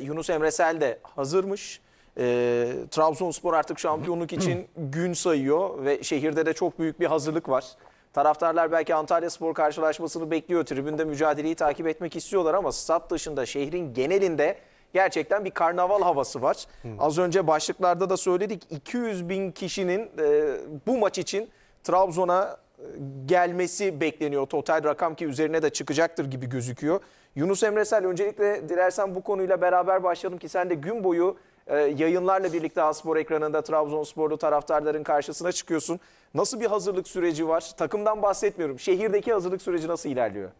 Yunus Emre Sel de hazırmış. E, Trabzonspor artık şampiyonluk için gün sayıyor ve şehirde de çok büyük bir hazırlık var. Taraftarlar belki Antalya Spor karşılaşmasını bekliyor. Tribünde mücadeleyi takip etmek istiyorlar ama stat dışında şehrin genelinde gerçekten bir karnaval havası var. Az önce başlıklarda da söyledik 200 bin kişinin e, bu maç için Trabzon'a gelmesi bekleniyor. Total rakam ki üzerine de çıkacaktır gibi gözüküyor. Yunus Emre Sel, öncelikle dilersen bu konuyla beraber başlayalım ki sen de gün boyu e, yayınlarla birlikte Aspor ekranında Trabzonsporlu taraftarların karşısına çıkıyorsun. Nasıl bir hazırlık süreci var? Takımdan bahsetmiyorum. Şehirdeki hazırlık süreci nasıl ilerliyor?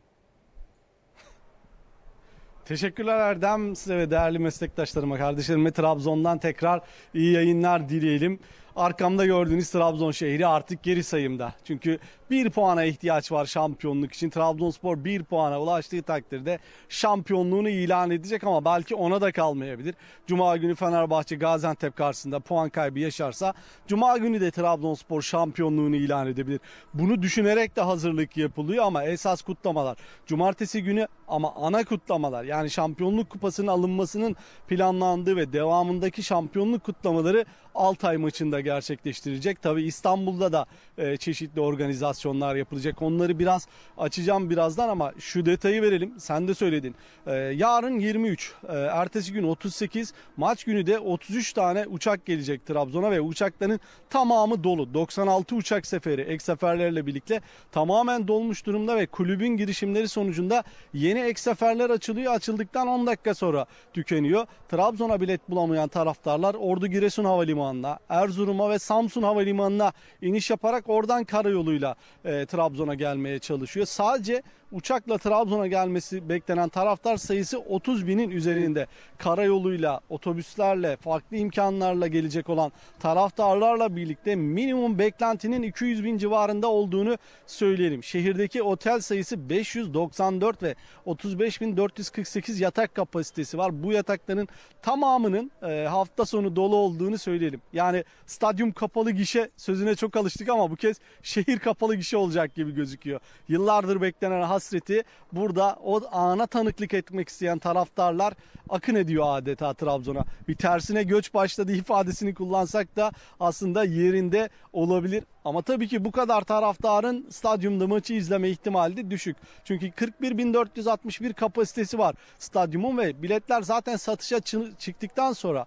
Teşekkürler Erdem size ve değerli meslektaşlarıma, kardeşlerime Trabzon'dan tekrar iyi yayınlar dileyelim. Arkamda gördüğünüz Trabzon şehri artık geri sayımda. Çünkü bir puana ihtiyaç var şampiyonluk için. Trabzonspor bir puana ulaştığı takdirde şampiyonluğunu ilan edecek ama belki ona da kalmayabilir. Cuma günü Fenerbahçe Gaziantep karşısında puan kaybı yaşarsa Cuma günü de Trabzonspor şampiyonluğunu ilan edebilir. Bunu düşünerek de hazırlık yapılıyor ama esas kutlamalar cumartesi günü ama ana kutlamalar yani şampiyonluk kupasının alınmasının planlandığı ve devamındaki şampiyonluk kutlamaları Altay maçında gerçekleştirecek. Tabii İstanbul'da da e, çeşitli organizasyonlar yapılacak. Onları biraz açacağım birazdan ama şu detayı verelim. Sen de söyledin. E, yarın 23, e, ertesi gün 38, maç günü de 33 tane uçak gelecek Trabzon'a ve uçakların tamamı dolu. 96 uçak seferi ek seferlerle birlikte tamamen dolmuş durumda ve kulübün girişimleri sonucunda yeni ek seferler açılıyor. Açıldıktan 10 dakika sonra tükeniyor. Trabzon'a bilet bulamayan taraftarlar Ordu Giresun Havalimanı'na, Erzurum Bodrum'a ve Samsun Havalimanı'na iniş yaparak oradan karayoluyla e, Trabzon'a gelmeye çalışıyor. Sadece uçakla Trabzon'a gelmesi beklenen taraftar sayısı 30 binin üzerinde. Karayoluyla, otobüslerle, farklı imkanlarla gelecek olan taraftarlarla birlikte minimum beklentinin 200 bin civarında olduğunu söyleyelim. Şehirdeki otel sayısı 594 ve 35.448 yatak kapasitesi var. Bu yatakların tamamının e, hafta sonu dolu olduğunu söyleyelim. Yani stadyum kapalı gişe sözüne çok alıştık ama bu kez şehir kapalı gişe olacak gibi gözüküyor. Yıllardır beklenen hasreti burada o ana tanıklık etmek isteyen taraftarlar akın ediyor adeta Trabzon'a. Bir tersine göç başladı ifadesini kullansak da aslında yerinde olabilir. Ama tabii ki bu kadar taraftarın stadyumda maçı izleme ihtimali de düşük. Çünkü 41.461 kapasitesi var stadyumun ve biletler zaten satışa çıktıktan sonra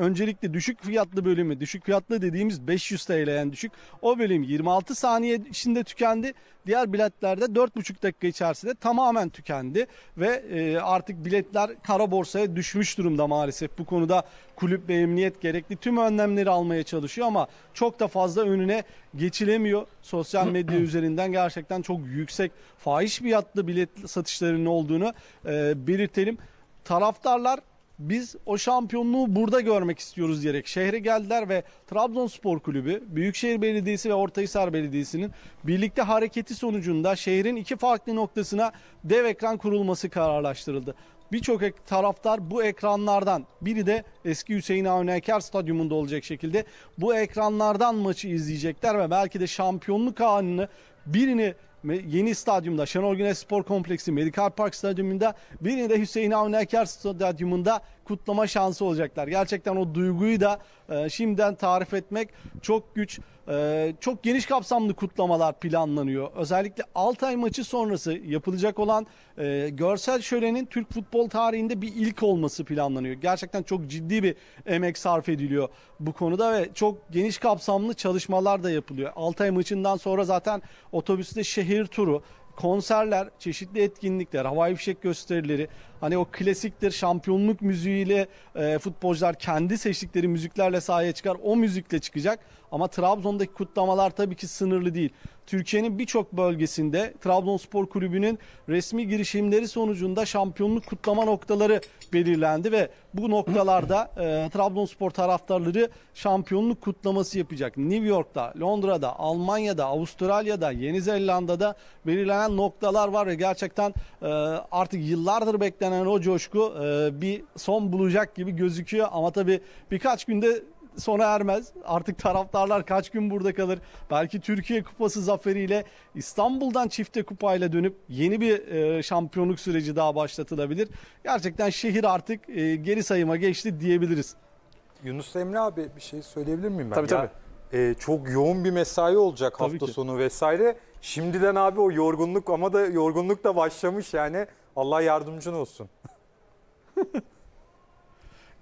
öncelikle düşük fiyatlı bölümü, düşük fiyatlı dediğimiz 500 TL yani düşük. O bölüm 26 saniye içinde tükendi. Diğer biletlerde 4,5 dakika içerisinde tamamen tükendi ve e, artık biletler kara borsaya düşmüş durumda maalesef. Bu konuda kulüp ve emniyet gerekli tüm önlemleri almaya çalışıyor ama çok da fazla önüne geçilemiyor. Sosyal medya üzerinden gerçekten çok yüksek fahiş fiyatlı bilet satışlarının olduğunu e, belirtelim. Taraftarlar biz o şampiyonluğu burada görmek istiyoruz diyerek şehre geldiler ve Trabzonspor Kulübü, Büyükşehir Belediyesi ve Ortahisar Belediyesi'nin birlikte hareketi sonucunda şehrin iki farklı noktasına dev ekran kurulması kararlaştırıldı. Birçok taraftar bu ekranlardan biri de eski Hüseyin Avni Eker stadyumunda olacak şekilde bu ekranlardan maçı izleyecekler ve belki de şampiyonluk anını birini yeni stadyumda Şenol Güneş Spor Kompleksi Medical Park Stadyumunda birinde Hüseyin Avni Eker Stadyumunda kutlama şansı olacaklar. Gerçekten o duyguyu da e, şimdiden tarif etmek çok güç. Ee, çok geniş kapsamlı kutlamalar planlanıyor. Özellikle Altay maçı sonrası yapılacak olan e, görsel şölenin Türk futbol tarihinde bir ilk olması planlanıyor. Gerçekten çok ciddi bir emek sarf ediliyor bu konuda ve çok geniş kapsamlı çalışmalar da yapılıyor. Altay maçından sonra zaten otobüste şehir turu, konserler, çeşitli etkinlikler, havai fişek gösterileri, Hani o klasiktir şampiyonluk müziğiyle e, futbolcular kendi seçtikleri müziklerle sahaya çıkar. O müzikle çıkacak. Ama Trabzon'daki kutlamalar tabii ki sınırlı değil. Türkiye'nin birçok bölgesinde Trabzonspor Kulübü'nün resmi girişimleri sonucunda şampiyonluk kutlama noktaları belirlendi ve bu noktalarda e, Trabzonspor taraftarları şampiyonluk kutlaması yapacak. New York'ta, Londra'da, Almanya'da, Avustralya'da, Yeni Zelanda'da belirlenen noktalar var ve gerçekten e, artık yıllardır beklenen beklenen o coşku e, bir son bulacak gibi gözüküyor ama tabii birkaç günde sona ermez. Artık taraftarlar kaç gün burada kalır? Belki Türkiye Kupası zaferiyle İstanbul'dan çifte kupayla dönüp yeni bir e, şampiyonluk süreci daha başlatılabilir. Gerçekten şehir artık e, geri sayıma geçti diyebiliriz. Yunus Emre abi bir şey söyleyebilir miyim ben? Tabii ya, tabii. E, çok yoğun bir mesai olacak tabii hafta ki. sonu vesaire. Şimdiden abi o yorgunluk ama da yorgunluk da başlamış yani. Allah yardımcın olsun.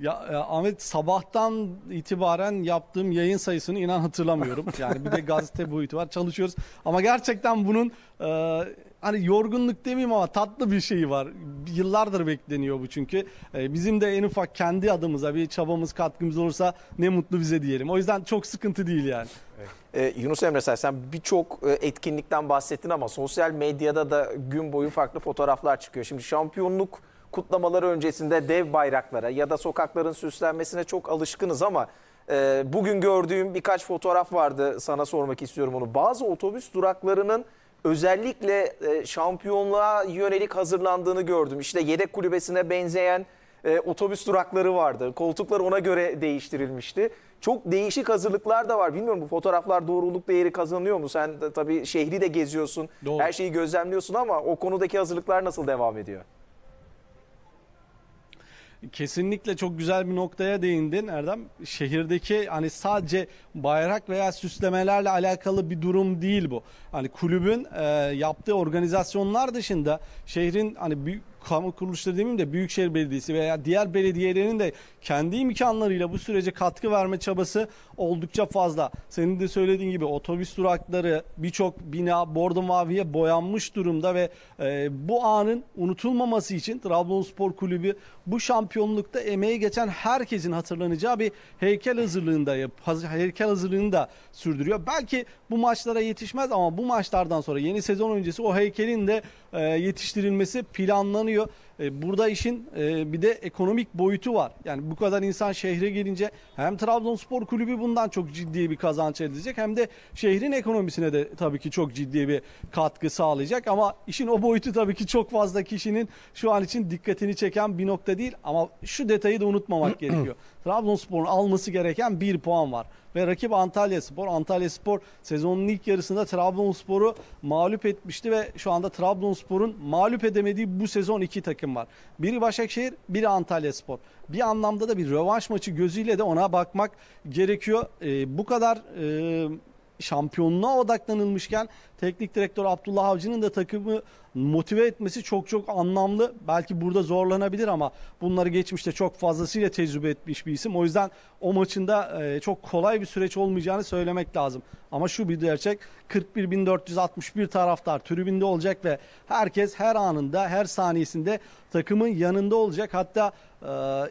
Ya, e, Ahmet sabahtan itibaren yaptığım yayın sayısını inan hatırlamıyorum. Yani bir de gazete boyutu var çalışıyoruz. Ama gerçekten bunun e, hani yorgunluk demeyeyim ama tatlı bir şeyi var. Yıllardır bekleniyor bu çünkü. E, bizim de en ufak kendi adımıza bir çabamız katkımız olursa ne mutlu bize diyelim. O yüzden çok sıkıntı değil yani. Evet. Ee, Yunus Emre Say sen birçok e, etkinlikten bahsettin ama sosyal medyada da gün boyu farklı fotoğraflar çıkıyor. Şimdi şampiyonluk kutlamaları öncesinde dev bayraklara ya da sokakların süslenmesine çok alışkınız ama e, bugün gördüğüm birkaç fotoğraf vardı sana sormak istiyorum onu. Bazı otobüs duraklarının özellikle e, şampiyonluğa yönelik hazırlandığını gördüm. İşte yedek kulübesine benzeyen e, otobüs durakları vardı. Koltuklar ona göre değiştirilmişti. Çok değişik hazırlıklar da var. Bilmiyorum bu fotoğraflar doğruluk değeri kazanıyor mu? Sen de, tabii şehri de geziyorsun, Doğru. her şeyi gözlemliyorsun ama o konudaki hazırlıklar nasıl devam ediyor? Kesinlikle çok güzel bir noktaya değindin Erdem. Şehirdeki hani sadece bayrak veya süslemelerle alakalı bir durum değil bu. Hani kulübün e, yaptığı organizasyonlar dışında şehrin hani büyük kamu kuruluşları demeyeyim de Büyükşehir Belediyesi veya diğer belediyelerin de kendi imkanlarıyla bu sürece katkı verme çabası oldukça fazla. Senin de söylediğin gibi otobüs durakları birçok bina bordo maviye boyanmış durumda ve e, bu anın unutulmaması için Trabzonspor Kulübü bu şampiyonlukta emeği geçen herkesin hatırlanacağı bir heykel hazırlığında heykel hazırlığını da sürdürüyor. Belki bu maçlara yetişmez ama bu maçlardan sonra yeni sezon öncesi o heykelin de e, yetiştirilmesi planlanıyor tanıyor. E, burada işin e, bir de ekonomik boyutu var. Yani bu kadar insan şehre gelince hem Trabzonspor Kulübü bundan çok ciddi bir kazanç elde edecek hem de şehrin ekonomisine de tabii ki çok ciddi bir katkı sağlayacak. Ama işin o boyutu tabii ki çok fazla kişinin şu an için dikkatini çeken bir nokta değil. Ama şu detayı da unutmamak gerekiyor. Trabzonspor'un alması gereken bir puan var ve rakip Antalya Spor. Antalya Spor sezonun ilk yarısında Trabzonspor'u mağlup etmişti ve şu anda Trabzonspor'un mağlup edemediği bu sezon iki takım takım var. Biri Başakşehir, biri Antalya Spor. Bir anlamda da bir rövanş maçı gözüyle de ona bakmak gerekiyor. E, bu kadar e, şampiyonluğa odaklanılmışken teknik direktör Abdullah Avcı'nın da takımı motive etmesi çok çok anlamlı. Belki burada zorlanabilir ama bunları geçmişte çok fazlasıyla tecrübe etmiş bir isim. O yüzden o maçında e, çok kolay bir süreç olmayacağını söylemek lazım. Ama şu bir gerçek 41.461 taraftar tribünde olacak ve herkes her anında her saniyesinde takımın yanında olacak. Hatta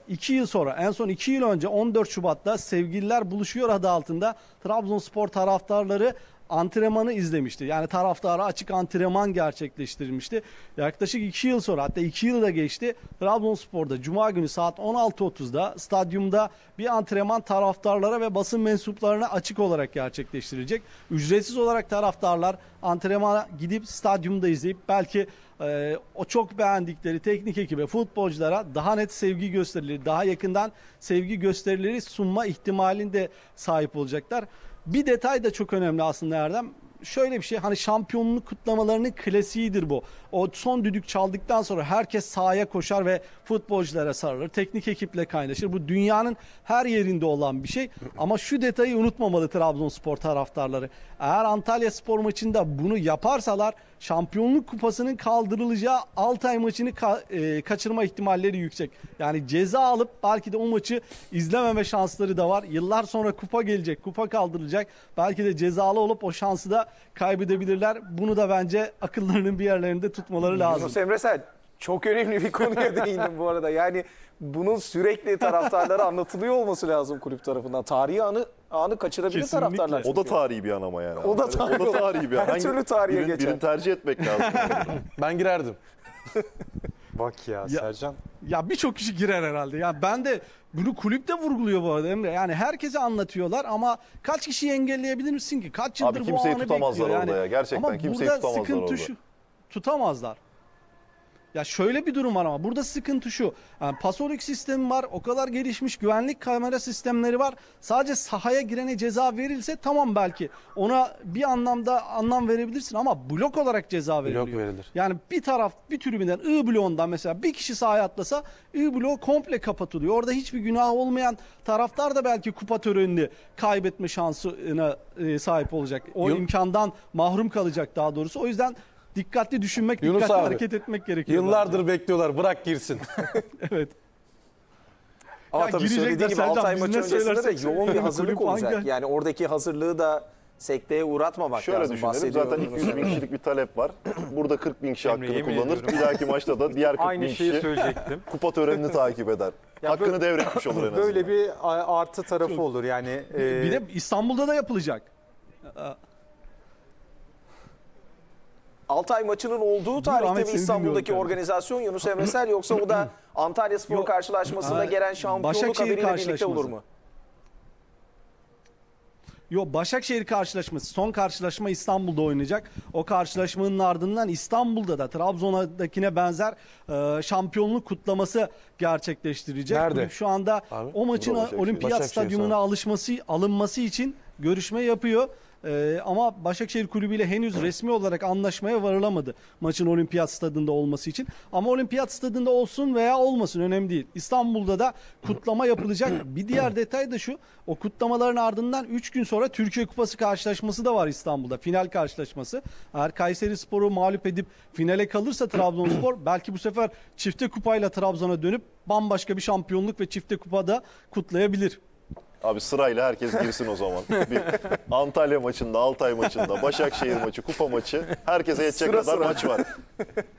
2 ee, yıl sonra en son 2 yıl önce 14 Şubat'ta Sevgililer Buluşuyor adı altında Trabzonspor taraftarları antrenmanı izlemişti. Yani taraftara açık antrenman gerçekleştirilmişti. Yaklaşık 2 yıl sonra hatta 2 yıl da geçti. Trabzonspor'da Cuma günü saat 16.30'da stadyumda bir antrenman taraftarlara ve basın mensuplarına açık olarak gerçekleştirecek Ücretsiz olarak taraftarlar antrenmana gidip stadyumda izleyip belki e, o çok beğendikleri teknik ekibe, futbolculara daha net sevgi gösterileri, daha yakından sevgi gösterileri sunma ihtimalinde sahip olacaklar. Bir detay da çok önemli aslında Erdem. Şöyle bir şey hani şampiyonluk kutlamalarının klasiğidir bu. O son düdük çaldıktan sonra herkes sahaya koşar ve futbolculara sarılır. Teknik ekiple kaynaşır. Bu dünyanın her yerinde olan bir şey. Ama şu detayı unutmamalı Trabzonspor taraftarları. Eğer Antalya spor maçında bunu yaparsalar Şampiyonluk Kupası'nın kaldırılacağı Altay maçını ka- e, kaçırma ihtimalleri yüksek. Yani ceza alıp belki de o maçı izlememe şansları da var. Yıllar sonra kupa gelecek, kupa kaldırılacak. Belki de cezalı olup o şansı da kaybedebilirler. Bunu da bence akıllarının bir yerlerinde tutmaları lazım. Yunus Emre Sel çok önemli bir konuya değindim bu arada. Yani bunun sürekli taraftarlara anlatılıyor olması lazım kulüp tarafından. Tarihi anı anı kaçırabilir Kesinlikle. taraftarlar. Çünkü. O da tarihi bir an ama yani. O da tarihi, o da tarihi bir an. Her türlü tarihe birini, geçer. Birini tercih etmek lazım. ben girerdim. Bak ya, ya Sercan. Ya birçok kişi girer herhalde. Ya ben de bunu kulüp de vurguluyor bu arada Emre. Yani herkese anlatıyorlar ama kaç kişiyi engelleyebilirsin ki? Kaç yıldır Abi, bu anı bekliyor. tutamazlar orada yani. ya. Gerçekten ama kimseyi tutamazlar orada. Ama burada sıkıntı şu. Tutamazlar. Ya şöyle bir durum var ama burada sıkıntı şu. Yani pasolik sistemi var. O kadar gelişmiş güvenlik kamera sistemleri var. Sadece sahaya girene ceza verilse tamam belki. Ona bir anlamda anlam verebilirsin ama blok olarak ceza veriliyor. Blok verilir. Yani bir taraf bir tribünden I bloğundan mesela bir kişi sahaya atlasa I bloğu komple kapatılıyor. Orada hiçbir günah olmayan taraftar da belki kupa törenini kaybetme şansına e, sahip olacak. O Yok. imkandan mahrum kalacak daha doğrusu. O yüzden dikkatli düşünmek, Yunus dikkatli abi, hareket etmek gerekiyor. Yıllardır bence. bekliyorlar. Bırak girsin. evet. Ama ya tabii söylediğim gibi Altay maçı öncesinde de yoğun bir hazırlık olacak. Hangi... Yani oradaki hazırlığı da sekteye uğratmamak Şöyle lazım. Şöyle zaten 200 bin kişilik bir talep var. Burada 40 bin kişi hakkını kullanır. Bir dahaki maçta da diğer 40 Aynı bin kişi söyleyecektim. kupa törenini takip eder. Ya hakkını böyle, devretmiş olur en azından. Böyle bir artı tarafı olur yani. E... Bir de İstanbul'da da yapılacak. Altay maçının olduğu tarihte mi İstanbul'daki organizasyon Yunus Emre yoksa o da Antalya Spor Yok. karşılaşmasında gelen şampiyonluk haberiyle birlikte olur mu? Yo Başakşehir karşılaşması son karşılaşma İstanbul'da oynayacak. O karşılaşmanın ardından İstanbul'da da Trabzon'dakine benzer e, şampiyonluk kutlaması gerçekleştirecek. Nerede? şu anda Abi, o maçın Olimpiyat Stadyumu'na alışması alınması için görüşme yapıyor. E, ama Başakşehir Kulübü ile henüz resmi olarak anlaşmaya varılamadı maçın olimpiyat stadında olması için. Ama olimpiyat stadında olsun veya olmasın önemli değil. İstanbul'da da kutlama yapılacak. Bir diğer detay da şu o kutlamaların ardından 3 gün sonra Türkiye Kupası karşılaşması da var İstanbul'da. Final karşılaşması. Eğer Kayseri Spor'u mağlup edip finale kalırsa Trabzonspor belki bu sefer çifte kupayla Trabzon'a dönüp bambaşka bir şampiyonluk ve çifte kupada kutlayabilir. Abi sırayla herkes girsin o zaman. Bir Antalya maçında, Altay maçında, Başakşehir maçı, kupa maçı herkese yetecek Sıra kadar sıra. maç var.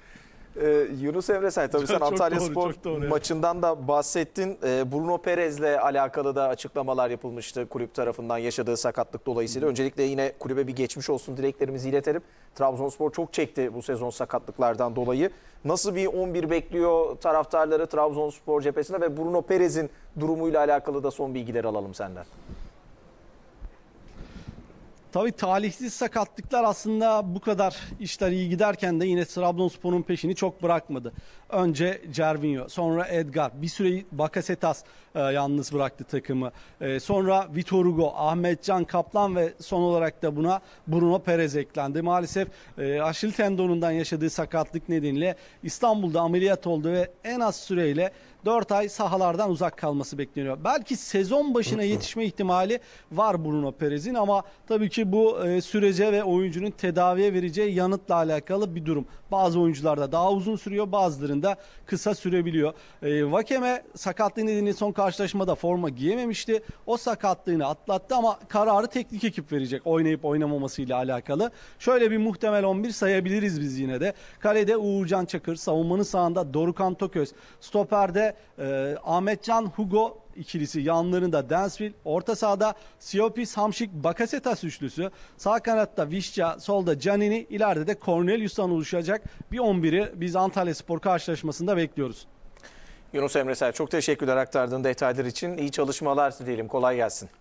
Ee, Yunus Emre say, tabii sen Çok Antalya doğru, Spor çok doğru, evet. maçından da bahsettin. Ee, Bruno Perez'le alakalı da açıklamalar yapılmıştı kulüp tarafından yaşadığı sakatlık dolayısıyla. Öncelikle yine kulübe bir geçmiş olsun dileklerimizi iletelim. Trabzonspor çok çekti bu sezon sakatlıklardan dolayı. Nasıl bir 11 bekliyor taraftarları Trabzonspor cephesine ve Bruno Perez'in durumuyla alakalı da son bilgiler alalım senden. Tabii talihsiz sakatlıklar aslında bu kadar işler iyi giderken de yine Trabzonspor'un peşini çok bırakmadı. Önce Cervinho, sonra Edgar, bir süre Bakasetas e, yalnız bıraktı takımı. E, sonra Vitor Hugo, Ahmetcan Kaplan ve son olarak da buna Bruno Perez eklendi. Maalesef e, Aşil tendonundan yaşadığı sakatlık nedeniyle İstanbul'da ameliyat oldu ve en az süreyle 4 ay sahalardan uzak kalması bekleniyor. Belki sezon başına yetişme ihtimali var Bruno Perez'in ama tabii ki bu e, sürece ve oyuncunun tedaviye vereceği yanıtla alakalı bir durum. Bazı oyuncularda daha uzun sürüyor bazılarında kısa sürebiliyor. E, Vakeme sakatlığı nedeniyle son karşılaşmada forma giyememişti. O sakatlığını atlattı ama kararı teknik ekip verecek oynayıp oynamaması ile alakalı. Şöyle bir muhtemel 11 sayabiliriz biz yine de. Kalede Uğurcan Çakır, savunmanın sağında Dorukan Toköz, stoperde e, Ahmetcan Hugo ikilisi yanlarında Densville. Orta sahada Siopis, Hamşik, Bakasetas üçlüsü. Sağ kanatta Vişça, solda Canini, ileride de Cornelius'tan oluşacak bir 11'i biz Antalya Spor karşılaşmasında bekliyoruz. Yunus Emre Sel çok teşekkürler aktardığın detaylar için. İyi çalışmalar dileyelim. Kolay gelsin.